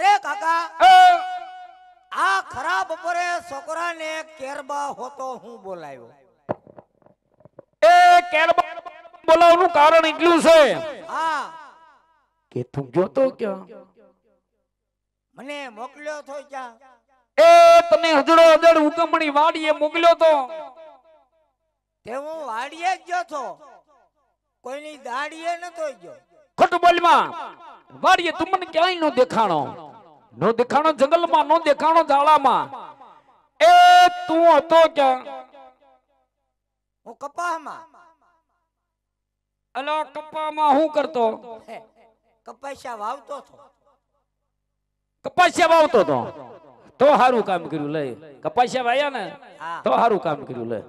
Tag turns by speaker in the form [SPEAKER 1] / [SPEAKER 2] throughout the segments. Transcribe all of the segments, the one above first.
[SPEAKER 1] એ કેરબા મને મોકલ્યો તો ક્યાં એ હજડો હજડ હુકમણી વાડીએ મોકલ્યો તો તે હું વાડીએ જ ગયો તો કોઈની દાડીએ નતો ગયો ખોટું બોલમાં વાડીએ
[SPEAKER 2] તું મને ક્યાંય નો દેખાણો નો દેખાણો જંગલમાં નો દેખાણો ઝાડામાં એ તું હતો ક્યાં હું
[SPEAKER 1] કપાહમાં અલો કપામાં હું કરતો કપાસિયા વાવતો હતો
[SPEAKER 2] કપાસિયા વાવતો હતો તો સારું કામ કર્યું લે કપાસિયા વાયા ને તો સારું કામ કર્યું લે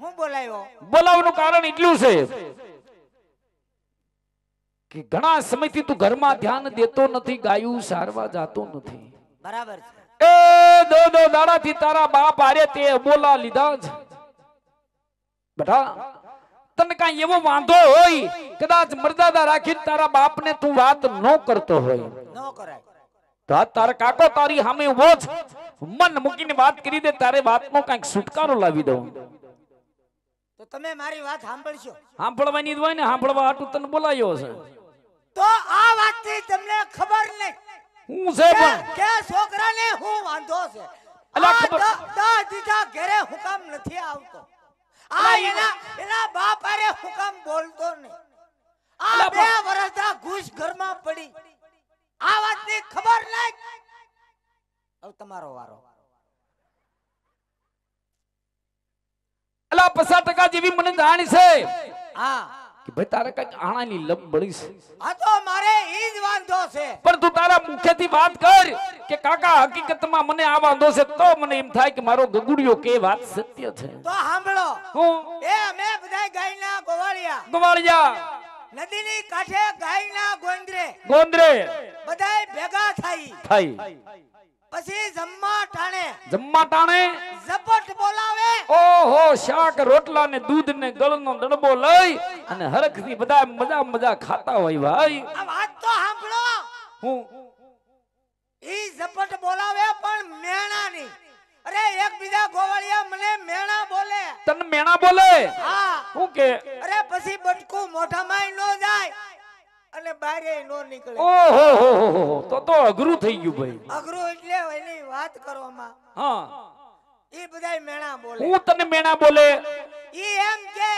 [SPEAKER 2] હું બોલાવ્યો બોલાવવાનું કારણ એટલું છે કે ઘણા સમયથી તું ઘરમાં ધ્યાન દેતો નથી ગાયું સારવા જાતો નથી બરાબર એ દો દો દાડાથી તારા બાપ આરે તે બોલા લીધા જ બેટા તને કાંઈ એવો વાંધો હોય કદાચ મર્યાદા રાખી તારા બાપને તું વાત ન કરતો હોય ન કરાય તો તારા કાકો તારી સામે ઉભો જ મન મૂકીને વાત કરી દે તારે વાતનો કાંઈક છુટકારો લાવી દઉં
[SPEAKER 1] તો તમે મારી વાત સાંભળશો
[SPEAKER 2] સાંભળવાની જ હોય ને સાંભળવા હાટુ તને બોલાયો છે
[SPEAKER 1] તો આ વાતથી તમને ખબર નહીં હું છે પણ કે છોકરાને હું વાંધો છે અલા ખબર દા દીધા ઘરે હુકમ નથી આવતો આ એના એના બાપ આરે હુકમ બોલતો નહીં આ બે વર્ષના ઘૂસ ઘરમાં પડી આ વાતની ખબર નહીં હવે તમારો વારો અલા પચાસ ટકા
[SPEAKER 2] જેવી મને જાણ છે હા કે ભાઈ તારે કઈક આણાની લપ બળી છે
[SPEAKER 1] આ તો મારે ઈ જ વાંધો છે
[SPEAKER 2] પણ તું તારા થી વાત કર કે કાકા હકીકતમાં મને આ વાંધો છે તો મને એમ થાય કે મારો ગગુડિયો કે વાત સત્ય છે
[SPEAKER 1] તો સાંભળો હું એ અમે બધા ગાયના ગોવાળિયા ગોવાળિયા નદીની કાંઠે ગાયના ગોંદરે ગોંદરે બધાય ભેગા થઈ થઈ પછી જમવા ટાણે
[SPEAKER 2] જમવા ટાણે
[SPEAKER 1] ઝપટ બોલાવે
[SPEAKER 2] ઓહો શાક રોટલા ને દૂધ ને ગળનો ડડબો લઈ અને હરખથી બધા મજા મજા ખાતા હોય ભાઈ આ
[SPEAKER 1] વાત તો સાંભળો હું ઈ ઝપટ બોલાવે પણ મેણા ની અરે એક બીજા ગોવાળિયા મને મેણા બોલે
[SPEAKER 2] તને મેણા બોલે
[SPEAKER 1] હા હું કે અરે પછી બટકું મોઢામાં ન જાય અને બારે નો નીકળે ઓહો હો
[SPEAKER 2] હો તો તો અઘરું થઈ ગયું ભાઈ
[SPEAKER 1] અઘરું એટલે એની વાત કરવામાં હા એ બધાય મેણા બોલે હું તને મેણા બોલે
[SPEAKER 2] એ
[SPEAKER 1] એમ કે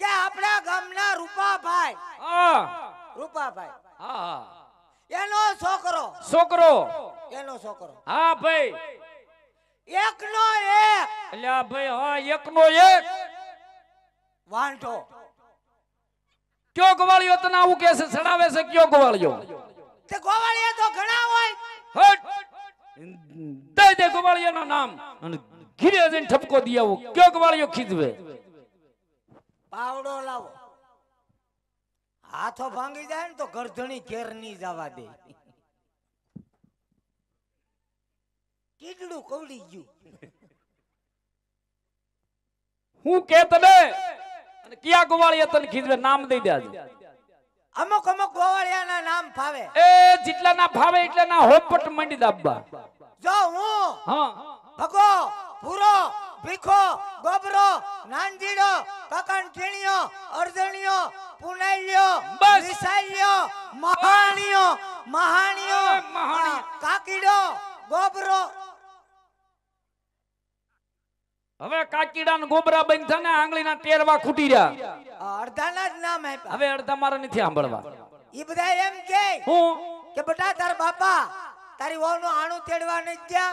[SPEAKER 1] કે આપણા ગામના રૂપાભાઈ હા રૂપાભાઈ
[SPEAKER 2] હા હા
[SPEAKER 1] એનો છોકરો છોકરો એનો છોકરો
[SPEAKER 2] હા ભાઈ એકનો નો એક એટલે ભાઈ હા એકનો નો એક વાંઢો કયો ગોવાળિયો તને આવું કે છે સડાવે છે કયો ગોવાળિયો
[SPEAKER 1] તે ગોવાળિયા તો ઘણા હોય
[SPEAKER 2] હટ દે દે ગોવાળિયાના નામ અને ઘીરે જઈને ઠપકો દી આવું કયો ગોવાળિયો ખીજવે
[SPEAKER 1] પાવડો લાવો હાથો ભાંગી જાય ને તો ગરધણી ઘેર ની જવા દે કેટલું કવડી ગયું હું કે
[SPEAKER 2] તને અને ક્યાં ગોવાળિયા તને ખીજવે નામ દઈ દે આજે અમુક અમુક ગોવાળિયાના નામ ફાવે એ જેટલા ના ફાવે એટલા ના હોપટ મંડી દાબા જો
[SPEAKER 1] હું હા ભગો ભૂરો ભીખો ગોબરો નાનજીડો કકણ ખીણીઓ અર્જણીઓ પુનાઈલ્યો બસ વિસાઈલ્યો મહાણીઓ મહાણીઓ કાકીડો ગોબરો
[SPEAKER 2] હવે કાકીડા ને ગોબરા બંધ થાય થને
[SPEAKER 1] આંગળીના ટેરવા ખૂટી રહ્યા અડધાના જ નામ આપ્યા હવે અડધા મારા નથી સાંભળવા એ બધા એમ કે હું કે બેટા તાર બાપા તારી વહુ નું આણું તેડવા નહીં ગયા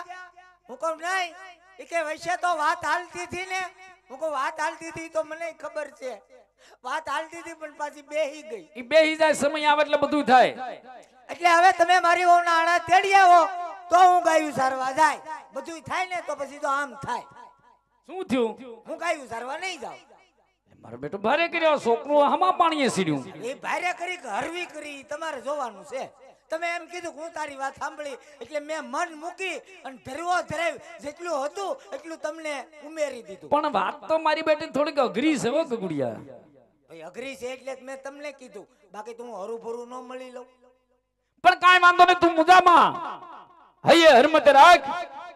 [SPEAKER 1] હું કહું નહીં એ કે વૈશે તો વાત હાલતી હતી ને હું કહું વાત હાલતી હતી તો મને ખબર છે વાત હાલતી હતી પણ પાછી બેહી ગઈ એ બેહી જાય સમય આવે એટલે બધું થાય એટલે હવે તમે મારી વહુ ના આણા તેડી આવો તો હું ગાયું સારવા જાય બધું થાય ને તો પછી તો આમ થાય શું થયું હું કાયું સારવા નહીં જાઉં
[SPEAKER 2] મારો બેટો ભારે કર્યો છોકરો હમા પાણીએ સીડ્યું
[SPEAKER 1] એ ભારે કરી હરવી કરી તમારે જોવાનું છે તમે એમ કીધું હું તારી વાત સાંભળી એટલે મેં મન મૂકી અને ધરવો ધરાવ જેટલું હતું એટલું તમને ઉમેરી દીધું પણ વાત તો મારી બેટી થોડીક
[SPEAKER 2] અઘરી છે હો ગગુડિયા
[SPEAKER 1] ભાઈ અઘરી છે એટલે મેં તમને કીધું બાકી તું ભરું ન મળી લઉં
[SPEAKER 2] પણ કાઈ વાંધો નહીં તું મુજામાં હૈયે હરમત રાખ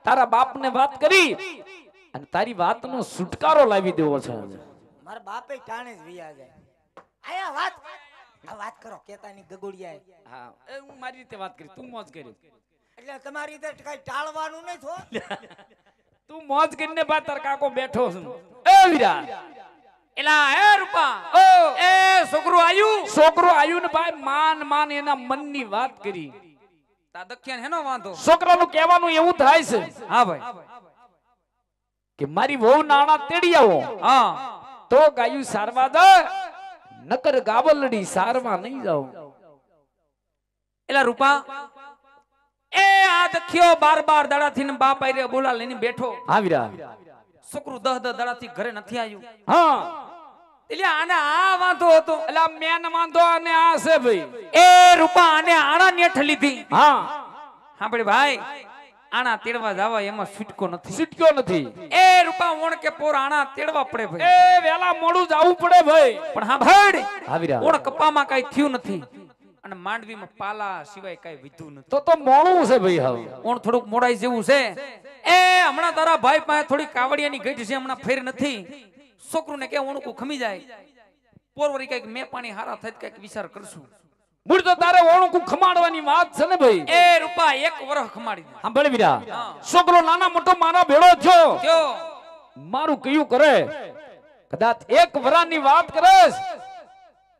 [SPEAKER 2] તારા બાપ ને વાત કરી અને તારી વાતનો છુટકારો લાવી દેવો છે
[SPEAKER 1] મારા બાપે ટાણે જ વિયા જાય આયા વાત આ વાત કરો કેતાની ગગોડિયા
[SPEAKER 2] હા એ હું મારી રીતે વાત કરી તું મોજ કરી
[SPEAKER 1] એટલે તમારી રીતે કઈ ટાળવાનું નહીં છો
[SPEAKER 2] તું મોજ કરીને બા તાર કાકો બેઠો છું એ વીરા એલા હે રૂપા ઓ એ છોકરો આયું છોકરો આયું ને ભાઈ માન માન એના મનની વાત કરી તા દખ્યાન હેનો વાંધો છોકરાનું કહેવાનું એવું થાય છે હા ભાઈ કે મારી વહુ નાણા તેડી આવો હા તો ગાયું સારવા દે નકર ગાબલડી સારવા નહીં જાવ એલા રૂપા એ આ દખ્યો બાર બાર દાડા થી બાપ આઈ બોલા લઈને બેઠો આવી રહ્યા છોકરું દહ દહ દાડા થી ઘરે નથી આવ્યું હા એટલે આને આ વાંધો હતો એટલે મેન વાંધો અને આ છે ભાઈ એ રૂપા આને આણા નેઠ લીધી હા હા ભાઈ આણા તેડવા જાવા એમાં છૂટકો નથી છૂટકો નથી એ રૂપા ઓણ કે પોર આણા તેડવા પડે ભાઈ એ વેલા મોડું જાવું પડે ભાઈ પણ હા ભાઈ હાવીરા ઓણ કપામાં કાઈ થયું નથી અને માંડવીમાં પાલા સિવાય કઈ વિધું નથી તો તો મોણું છે ભાઈ હવે ઓણ થોડુંક મોડાઈ જેવું છે એ હમણાં તારા ભાઈ પાસે થોડી કાવડિયાની ગઈઠ છે હમણાં ફેર નથી છોકરું ને કે ઓણકું ખમી જાય પોરવરી કઈક મેં પાણી હારા થાય કઈક વિચાર કરશું વાત છે ને ભાઈ એ રૂપા એક વરહ ખમાડી નાના મોટો મારા ભેળો મારું કયું કરે કદાચ એક વરાની વાત કરે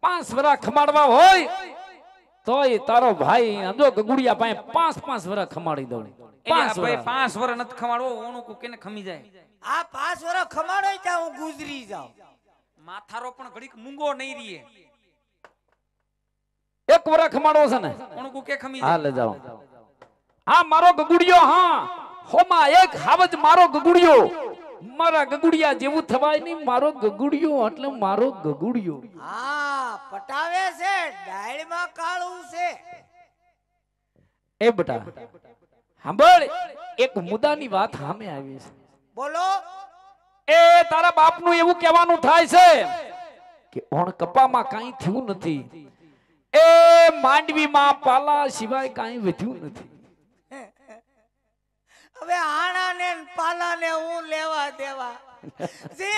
[SPEAKER 2] પાંચ વરા ખમાડવા હોય તો તારો ભાઈ અંજો ગગુડિયા પાસે પાંચ પાંચ વરા ખમાડી દઉં પાંચ ભાઈ પાંચ વરા નથી ખમાડવો ઓણું ખમી જાય
[SPEAKER 1] આ પાંચ વરા ખમાડો ત્યાં હું ગુજરી જાઉં માથારો પણ ઘડીક મૂંગો નહીં રહીએ એક
[SPEAKER 2] વરખ માણો છે ને ઉણકુ કે ખમી હાલે જાઓ આ મારો ગગુડિયો હા હોમાં એક હાવજ મારો ગગુડિયો મારા ગગુડિયા જેવું થવાય નહીં મારો ગગુડિયો એટલે મારો ગગુડિયો હા પટાવે
[SPEAKER 1] છે ડાળમાં કાળું છે
[SPEAKER 2] એ બટા સાંભળ એક મુદ્દાની વાત સામે આવી છે બોલો એ તારા બાપનું એવું કહેવાનું થાય છે કે ઓણ કપામાં કાંઈ થયું નથી એ માંડવીમાં પાલા સિવાય કાંઈ વધ્યું નથી
[SPEAKER 1] હવે આણા ને પાલા ને હું લેવા દેવા જે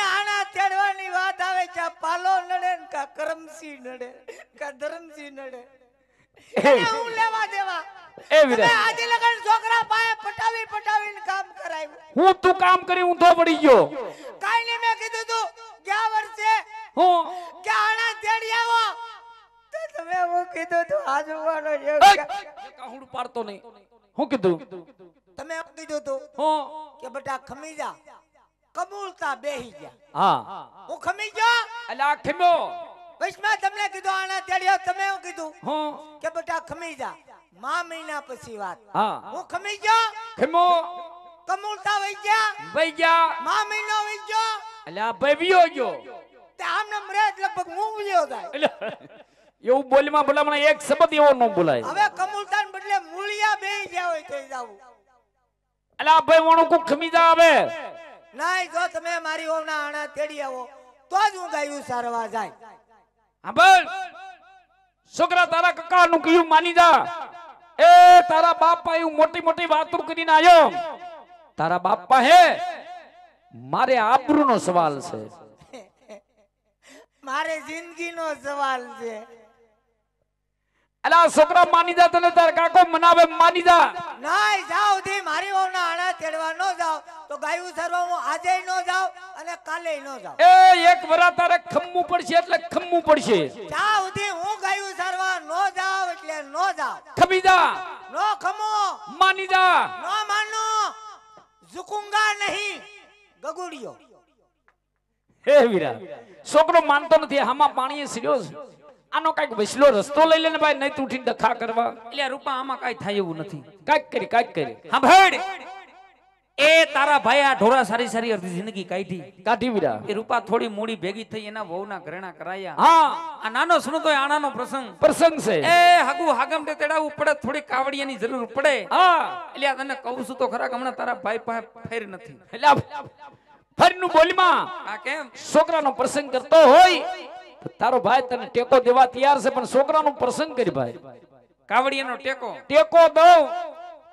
[SPEAKER 1] આજે લગન છોકરા પાએ પટાવી પટાવીને કામ
[SPEAKER 2] કરાવ્યું હું તું કામ કરી ઊંધો પડી ગયો
[SPEAKER 1] કાઈ ને મેં કીધું તું ગયા વર્ષે હું કે આણા તેડી આવો તમે હું કીધું તું આ જોવાનો છે કાહુડ પાડતો નહીં હું કીધું તમે એમ કીધું તું હું કે બેટા ખમી કબૂલતા બેહી જા હા હું ખમી જા અલા ખમ્યો વૈષ્ણવ તમને કીધું આના તેડ્યો તમે એવું કીધું હું કે બેટા ખમી મા મહિના પછી વાત હા હું ખમી જા ખમો કમૂલતા વઈ ગયા વઈ ગયા મા મહિનો વઈ જા
[SPEAKER 2] અલા ભાઈ ગયો
[SPEAKER 1] તે આમને મરે લગભગ પગ હું થાય
[SPEAKER 2] એવું બોલીમાં ભલામણ એક શબ્દ એવો ન બોલાય હવે
[SPEAKER 1] કમુલતાન બદલે મૂળિયા બે જ્યાં હોય થઈ જાવ એટલે
[SPEAKER 2] આ ભાઈ વણું કુ ખમી જા હવે
[SPEAKER 1] નાય જો તમે મારી ઓના આણા તેડી આવો તો જ હું ગાયું સારવા જાય હા બોલ છોકરા તારા કકા
[SPEAKER 2] નું કયું માની જા એ તારા બાપા એવું મોટી મોટી વાતું કરીને આવ્યો તારા બાપા હે મારે આબરૂ નો સવાલ છે
[SPEAKER 1] મારે જિંદગી નો સવાલ છે
[SPEAKER 2] અલા છોકરા માની જા તને તાર કાકો મનાવે માની જા
[SPEAKER 1] નાય જાવ ધી મારી વાવના આણા તેડવા નો જાવ તો ગાયું સરવા હું આજે નો જાવ અને કાલે નો જાવ એ એક
[SPEAKER 2] વરા તારે ખમ્મું પડશે એટલે ખમ્મું પડશે
[SPEAKER 1] જાવ ધી હું ગાયું સરવા નો જાવ એટલે નો જાવ ખમી જા નો ખમો માની જા નો માનો ઝુકુંગા નહીં ગગુડિયો
[SPEAKER 2] હે વીરા છોકરો માનતો નથી હામાં પાણી સિરિયો છે આનો કઈક વસલો રસ્તો લઈ લે ને ભાઈ નહીં તૂટી દખા કરવા એટલે રૂપા આમાં કઈ થાય એવું નથી કાઈક કરી કાઈક કરી હા એ તારા ભાઈ આ ઢોરા સારી સારી અડધી જિંદગી કાઢી કાઢી વિરા એ રૂપા થોડી મૂડી ભેગી થઈ એના વહુના ઘરેણા કરાયા હા આ નાનો સુનો તો આણાનો પ્રસંગ પ્રસંગ છે એ હગુ હાગમ તે તેડાવું પડે થોડી ની જરૂર પડે હા એટલે આ તને કહું છું તો ખરા હમણાં તારા ભાઈ પાસે ફેર નથી એટલે ફરનું બોલમાં આ કેમ છોકરાનો પ્રસંગ કરતો હોય તારો ભાઈ તને ટેકો દેવા તૈયાર છે પણ છોકરાનો પ્રસંગ કરી ભાઈ કાવડિયાનો ટેકો ટેકો દઉં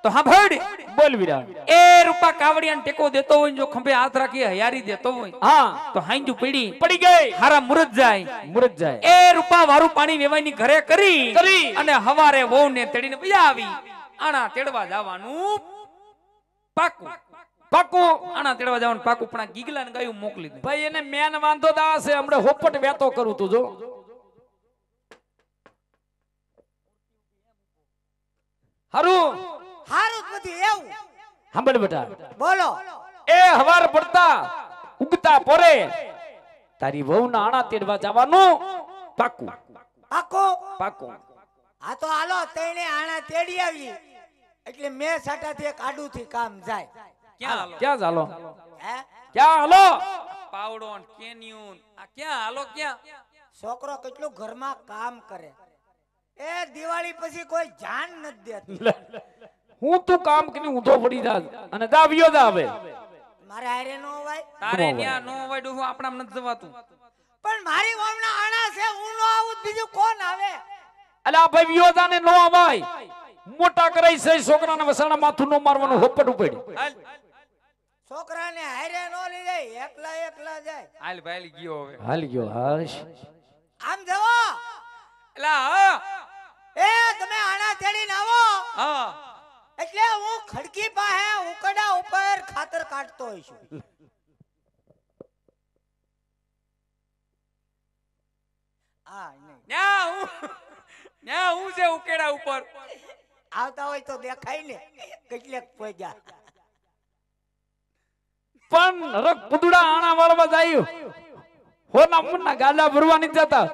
[SPEAKER 2] તો હા ભાઈ બોલ વિરા એ રૂપા કાવડિયાને ટેકો દેતો હોય જો ખંભે હાથ રાખી હયારી દેતો હોય હા તો હાંજુ પડી પડી ગઈ હારા મુરત જાય મુરત જાય એ રૂપા વારું પાણી વેવાની ઘરે કરી કરી અને હવારે વહુ ને તેડીને બીજા આવી આણા તેડવા જવાનું પાકું પાકું આના તેડવા જવાનું પાકું પણ આ ગીગલાને ગાયું મોકલી દે ભાઈ એને મેન વાંધો દા છે હમણે હોપટ વેતો કરું તું જો હારું
[SPEAKER 1] હારું બધી એવું
[SPEAKER 2] સાંભળ બેટા બોલો એ હવાર પડતા ઉગતા પોરે તારી વહુના આણા તેડવા જવાનું પાકું પાકું પાકું
[SPEAKER 1] આ તો હાલો તઈને આણા તેડી આવી એટલે મેં સાટાથી એક આડું થી કામ જાય ક્યાં ચાલો ક્યાં હાલો પાવડોન કેન્યુન આ ક્યાં હાલો ક્યાં છોકરો કેટલું ઘરમાં કામ કરે એ દિવાળી પછી કોઈ જાન નથી દેતું
[SPEAKER 2] હું તું કામ કરી ઊંધો પડી જા અને જા વિયો
[SPEAKER 1] મારે હારે નો હોય તારે ત્યાં નો હોય ડું આપણા નથી જવાતું પણ મારી વામના આણા છે હું નો આવું બીજું કોણ આવે
[SPEAKER 2] અલે આ ભાઈ વિયો ને નો આવાય મોટા કરાઈ છે છોકરાને વસાણા માથું નો મારવાનું હોપટ ઉપડ્યું
[SPEAKER 1] છોકરાને હારે નો લઈ જાય એકલા એકલા જાય
[SPEAKER 2] હાલ ભાઈ ગયો હવે હાલ ગયો હર્ષ
[SPEAKER 1] આમ જવો એલા એ તમે આણા તેડીને આવો હા એટલે હું ખડકી પાસે ઉકડા ઉપર ખાતર કાઢતો હોઈ છું ના હું ના હું જે ઉકેડા ઉપર આવતા હોય તો દેખાય ને કેટલેક પોજા
[SPEAKER 2] પણ રક પુદડા આણા વાળવા જાય હો ના મુન્ના ગાડા ભરવા નથી જતા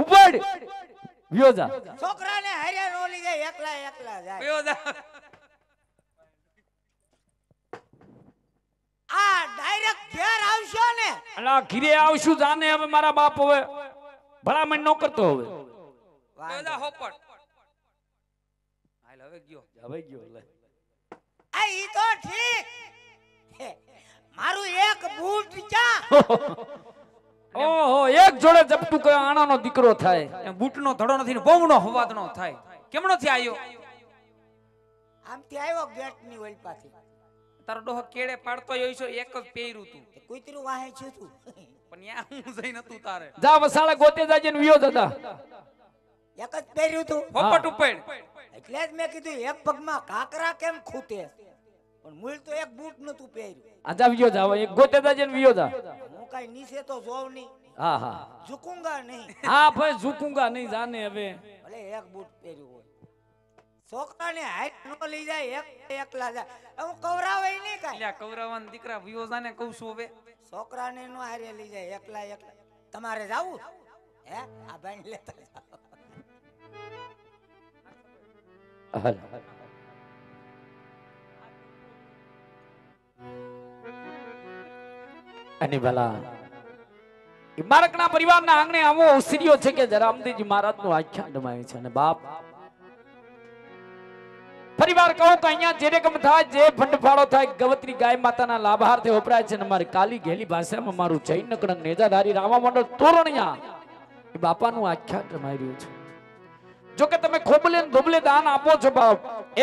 [SPEAKER 2] ઉપડ વ્યો જા
[SPEAKER 1] છોકરાને હરિયા રોલી જાય એકલા એકલા જાય વ્યો જા આ ડાયરેક્ટ ઘેર આવશો ને
[SPEAKER 2] અલા ઘીરે આવશું જાને હવે મારા બાપ હવે ભલામણ નો કરતો હવે વ્યો જા હોપડ હાલ હવે ગયો હવે ગયો લે
[SPEAKER 1] આ ઈ તો ઠીક મારું એક બૂટ ક્યાં
[SPEAKER 2] ઓહો એક જોડે જપટું કયો આણાનો દીકરો થાય બૂટનો ધડો નથી બોમનો હવાદનો થાય
[SPEAKER 1] કેમનો થી આવ્યો આમ થી આવ્યો ગેટની ઓલ પાથી તારો ડોહ કેડે પાડતો હોય છો એક જ પહેર્યું તું કુતરું વાહે છે તું પણ યા હું જઈ નતું તારે જા
[SPEAKER 2] વસાળા ગોતે જાજે ને વિયો જતા
[SPEAKER 1] એક જ પહેર્યું તું પોપટ ઉપર એટલે જ મેં કીધું એક પગમાં કાકરા કેમ ખૂટે પણ મૂળ તો એક બૂટ નતું પહેર્યું
[SPEAKER 2] આજા વિયો જાવ એક ગોતે દાજે વિયો જા
[SPEAKER 1] હું કાઈ નીચે તો જોવ નહીં
[SPEAKER 2] હા હા
[SPEAKER 1] ઝુકુંગા નહીં હા ભાઈ ઝુકુંગા
[SPEAKER 2] નહીં જાને હવે
[SPEAKER 1] ભલે એક બૂટ પહેર્યું હોય છોકરાને હાઈટ નો લઈ જાય એક એકલા જાય હું કવરાવે નહીં કાઈ એટલે કવરાવાન દીકરા વિયો જાને કહું છું હવે છોકરાને નો હારે લઈ જાય એકલા એકલા તમારે જાવું હે આ ભાઈ લેતા જાવ
[SPEAKER 2] હલો એની ભલા મારકના પરિવારના આંગણે આવો ઓસરીઓ છે કે જરામદીજી મહારાજનું આખ્યાન રમાય છે અને બાપ પરિવાર કહું તો અહીંયા જે રકમ થાય જે ફંડફાળો થાય ગવત્રી ગાય માતાના લાભાર્થે વપરાય છે અને મારી કાલી ઘેલી ભાષામાં મારું જૈન નકડન નેજાધારી રામા મંડળ તોરણિયા એ બાપાનું આખ્યાન રમાઈ રહ્યું છે જોકે તમે ખોબલે ધોબલે દાન આપો છો બાપ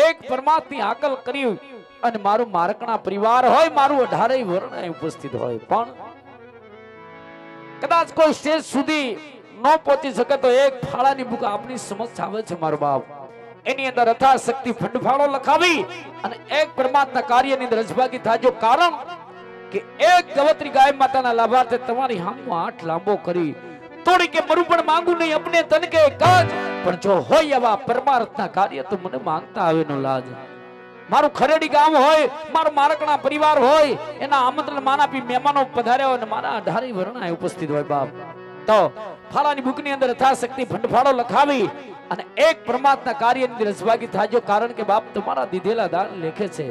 [SPEAKER 2] એક પરમાત્મા હાકલ કરી અને મારું મારકણા પરિવાર હોય મારું અઢારેય વર્ણ ઉપસ્થિત હોય પણ કદાચ કોઈ સ્ટેજ સુધી ન પહોંચી શકે તો એક ફાળાની બુક આપની સમક્ષ આવે છે મારો બાપ એની અંદર યથાશક્તિ ફંડફાળો લખાવી અને એક પરમાત્મા કાર્યની અંદર રજભાગી થાય કારણ કે એક ગવત્રી ગાય માતાના લાભાર્થે તમારી હામો આઠ લાંબો કરી તોડી કે મરું પણ માંગુ નહીં અપને તન કે કાજ પણ જો હોય એવા પરમાર્થના કાર્ય તો મને માંગતા આવે નો લાજ મારું ખરેડી ગામ હોય મારા મારકણા પરિવાર હોય એના આમંત્રણ માના પી મહેમાનો પધાર્યા હોય અને મારા અઢારી વર્ણા ઉપસ્થિત હોય બાપ તો ફાળાની બુકની અંદર યથાશક્તિ ભંડફાળો લખાવી અને એક પરમાત્મા કાર્યની રસભાગી થાજો કારણ કે બાપ તમારા દીધેલા દાન લેખે છે